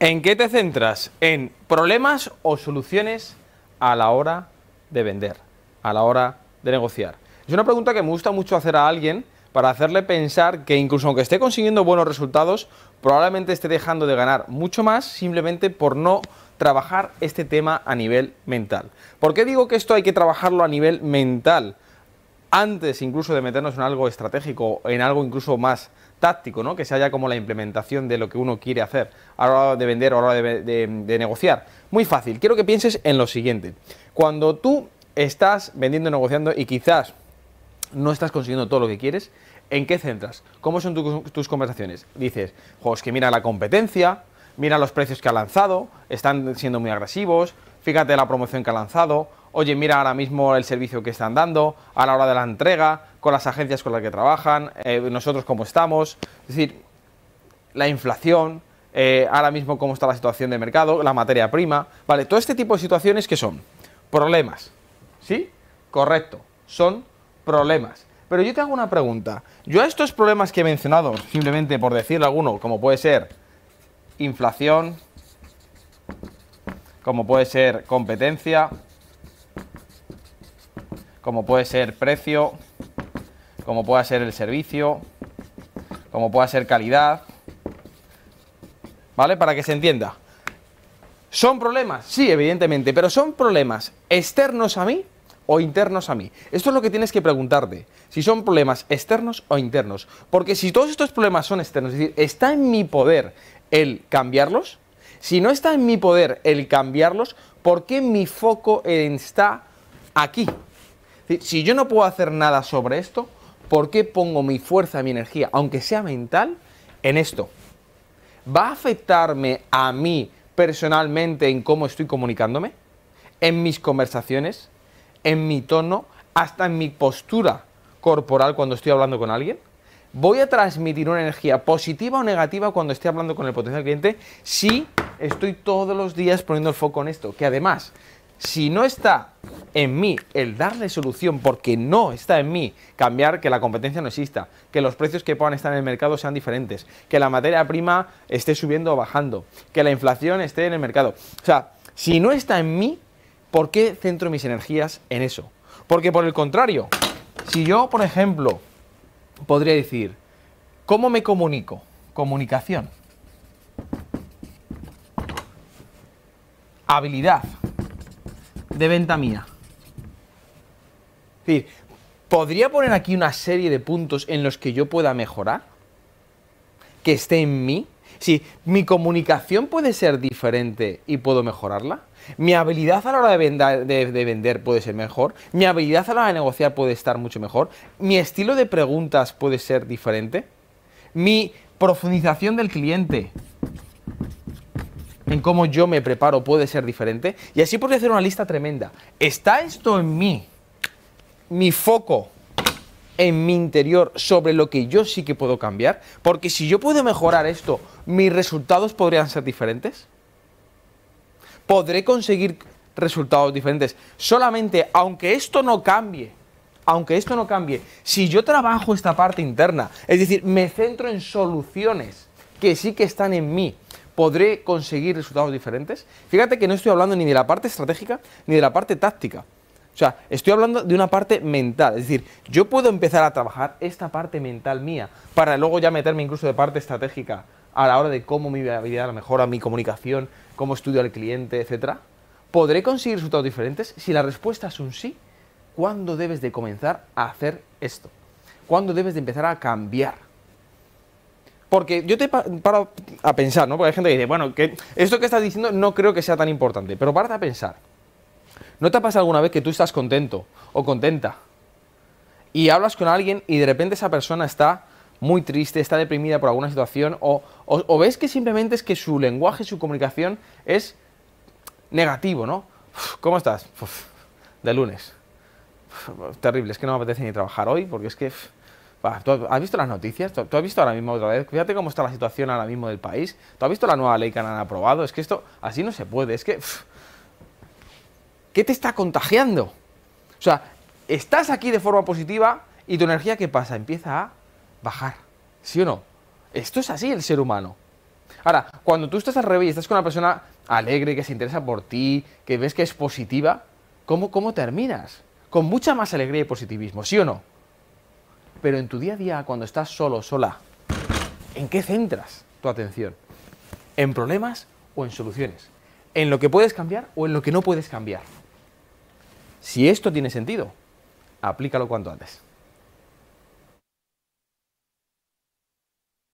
¿En qué te centras? ¿En problemas o soluciones a la hora de vender, a la hora de negociar? Es una pregunta que me gusta mucho hacer a alguien para hacerle pensar que incluso aunque esté consiguiendo buenos resultados, probablemente esté dejando de ganar mucho más simplemente por no trabajar este tema a nivel mental. ¿Por qué digo que esto hay que trabajarlo a nivel mental? antes incluso de meternos en algo estratégico, en algo incluso más táctico, ¿no? que sea ya como la implementación de lo que uno quiere hacer a la hora de vender o a la hora de, negociar. Muy fácil, quiero que pienses en lo siguiente. Cuando tú estás vendiendo, negociando y quizás no estás consiguiendo todo lo que quieres, ¿en qué centras? ¿Cómo son tus conversaciones? Dices, jo, que mira la competencia, mira los precios que ha lanzado, están siendo muy agresivos, fíjate la promoción que ha lanzado, oye, mira ahora mismo el servicio que están dando, a la hora de la entrega, con las agencias con las que trabajan, eh, nosotros cómo estamos, es decir, la inflación, eh, ahora mismo cómo está la situación de mercado, la materia prima, vale, todo este tipo de situaciones que son problemas, ¿sí? Correcto, son problemas. Pero yo te hago una pregunta, yo a estos problemas que he mencionado, simplemente por decir alguno, como puede ser inflación, como puede ser competencia, como puede ser precio, como pueda ser el servicio, como pueda ser calidad, ¿vale? Para que se entienda. ¿Son problemas? Sí, evidentemente, pero ¿son problemas externos a mí o internos a mí? Esto es lo que tienes que preguntarte, si son problemas externos o internos. Porque si todos estos problemas son externos, es decir, está en mi poder el cambiarlos, si no está en mi poder el cambiarlos, ¿por qué mi foco está aquí? Si yo no puedo hacer nada sobre esto, ¿por qué pongo mi fuerza, mi energía, aunque sea mental, en esto? ¿Va a afectarme a mí personalmente en cómo estoy comunicándome? ¿En mis conversaciones? ¿En mi tono? ¿Hasta en mi postura corporal cuando estoy hablando con alguien? ¿Voy a transmitir una energía positiva o negativa cuando esté hablando con el potencial cliente si estoy todos los días poniendo el foco en esto? Que además, si no está en mí el darle solución, porque no está en mí cambiar que la competencia no exista, que los precios que puedan estar en el mercado sean diferentes, que la materia prima esté subiendo o bajando, que la inflación esté en el mercado. O sea, si no está en mí, ¿por qué centro mis energías en eso? Porque por el contrario, si yo, por ejemplo, podría decir, ¿cómo me comunico? Comunicación. Habilidad, de venta mía. Es decir, ¿podría poner aquí una serie de puntos en los que yo pueda mejorar? ¿Que esté en mí? Si sí, mi comunicación puede ser diferente y puedo mejorarla, mi habilidad a la hora de de vender, puede ser mejor, mi habilidad a la hora de negociar puede estar mucho mejor, mi estilo de preguntas puede ser diferente, mi profundización del cliente en cómo yo me preparo puede ser diferente. Y así podría hacer una lista tremenda. ¿Está esto en mí? Mi foco en mi interior sobre lo que yo sí que puedo cambiar. Porque si yo puedo mejorar esto, mis resultados podrían ser diferentes. Podré conseguir resultados diferentes. Solamente, aunque esto no cambie, aunque esto no cambie, si yo trabajo esta parte interna, es decir, me centro en soluciones que sí que están en mí, podré conseguir resultados diferentes. Fíjate que no estoy hablando ni de la parte estratégica ni de la parte táctica. O sea, estoy hablando de una parte mental. Es decir, yo puedo empezar a trabajar esta parte mental mía para luego ya meterme incluso de parte estratégica a la hora de cómo mi habilidad mejora, mi comunicación, cómo estudio al cliente, etc. ¿Podré conseguir resultados diferentes? Si la respuesta es un sí, ¿cuándo debes de comenzar a hacer esto? ¿Cuándo debes de empezar a cambiar? Porque yo te paro a pensar, ¿no? Porque hay gente que dice, bueno, que esto que estás diciendo no creo que sea tan importante, pero párate a pensar. ¿No te pasa alguna vez que tú estás contento o contenta y hablas con alguien y de repente esa persona está muy triste, está deprimida por alguna situación o, ves que simplemente es que su lenguaje, su comunicación es negativo, ¿no? ¿Cómo estás? de lunes. terrible, es que no me apetece ni trabajar hoy porque es que has visto las noticias? ¿Tú has visto ahora mismo otra vez? Fíjate cómo está la situación ahora mismo del país. ¿Tú has visto la nueva ley que han aprobado? Es que esto así no se puede. Es que... ¿Qué te está contagiando? O sea, estás aquí de forma positiva y tu energía, ¿qué pasa? Empieza a bajar. ¿Sí o no? Esto es así el ser humano. Ahora, cuando tú estás al revés y estás con una persona alegre, que se interesa por ti, que ves que es positiva, ¿cómo, cómo terminas? Con mucha más alegría y positivismo, ¿sí o no? Pero en tu día a día, cuando estás solo, sola, ¿en qué centras tu atención? ¿En problemas o en soluciones? ¿En lo que puedes cambiar o en lo que no puedes cambiar? Si esto tiene sentido, aplícalo cuanto antes.